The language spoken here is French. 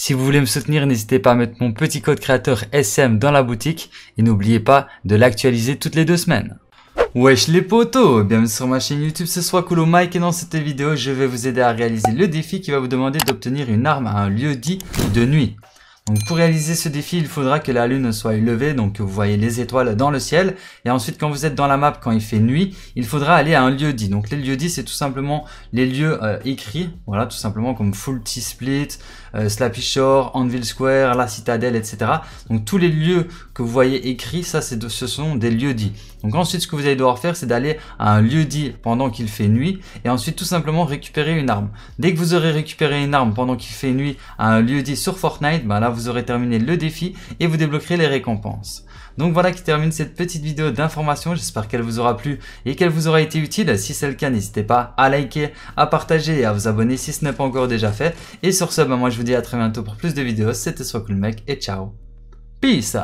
Si vous voulez me soutenir, n'hésitez pas à mettre mon petit code créateur SM dans la boutique et n'oubliez pas de l'actualiser toutes les deux semaines. Wesh les potos Bienvenue sur ma chaîne YouTube, ce soir Coolo Mike et dans cette vidéo, je vais vous aider à réaliser le défi qui va vous demander d'obtenir une arme à un lieu dit de nuit. Donc pour réaliser ce défi, il faudra que la lune soit élevée donc vous voyez les étoiles dans le ciel. Et ensuite, quand vous êtes dans la map, quand il fait nuit, il faudra aller à un lieu dit. Donc les lieux dit c'est tout simplement les lieux euh, écrits, voilà, tout simplement comme Full T-Split, euh, Slappy Shore, Anvil Square, La Citadelle, etc. Donc tous les lieux que vous voyez écrits, ça, de, ce sont des lieux dit Donc ensuite, ce que vous allez devoir faire, c'est d'aller à un lieu dit pendant qu'il fait nuit, et ensuite tout simplement récupérer une arme. Dès que vous aurez récupéré une arme pendant qu'il fait nuit à un lieu dit sur Fortnite, ben là, vous aurez terminé le défi et vous débloquerez les récompenses. Donc voilà qui termine cette petite vidéo d'information, j'espère qu'elle vous aura plu et qu'elle vous aura été utile. Si c'est le cas, n'hésitez pas à liker, à partager et à vous abonner si ce n'est pas encore déjà fait. Et sur ce, ben, moi je vous dis à très bientôt pour plus de vidéos, c'était Soit Cool Mec et ciao Peace